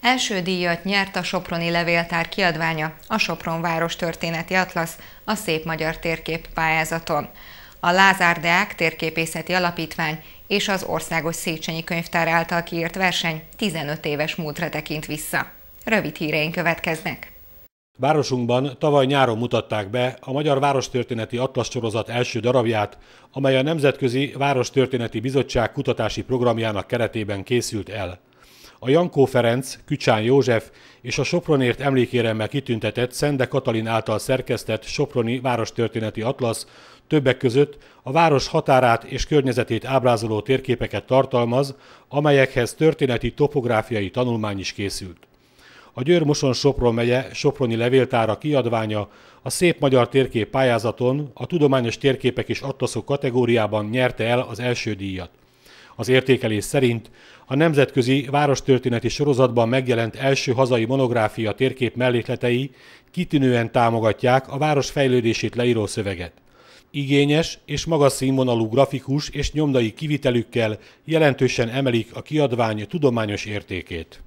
Első díjat nyert a Soproni Levéltár kiadványa, a Sopron Város Történeti Atlasz, a Szép Magyar Térkép pályázaton. A Lázár Deák Térképészeti Alapítvány és az Országos Széchenyi Könyvtár által kiírt verseny 15 éves múltra tekint vissza. Rövid híreink következnek. Városunkban tavaly nyáron mutatták be a Magyar Várostörténeti Atlasz sorozat első darabját, amely a Nemzetközi Várostörténeti Bizottság kutatási programjának keretében készült el a Jankó Ferenc, Kücsán József és a Sopronért emlékéremmel kitüntetett Szende Katalin által szerkesztett Soproni Várostörténeti Atlasz többek között a város határát és környezetét ábrázoló térképeket tartalmaz, amelyekhez történeti topográfiai tanulmány is készült. A Győr Moson Sopron megye Soproni levéltára kiadványa a Szép Magyar Térkép pályázaton a tudományos térképek és atlaszok kategóriában nyerte el az első díjat. Az értékelés szerint a nemzetközi várostörténeti sorozatban megjelent első hazai monográfia térkép mellékletei kitűnően támogatják a város fejlődését leíró szöveget. Igényes és magas színvonalú grafikus és nyomdai kivitelükkel jelentősen emelik a kiadvány tudományos értékét.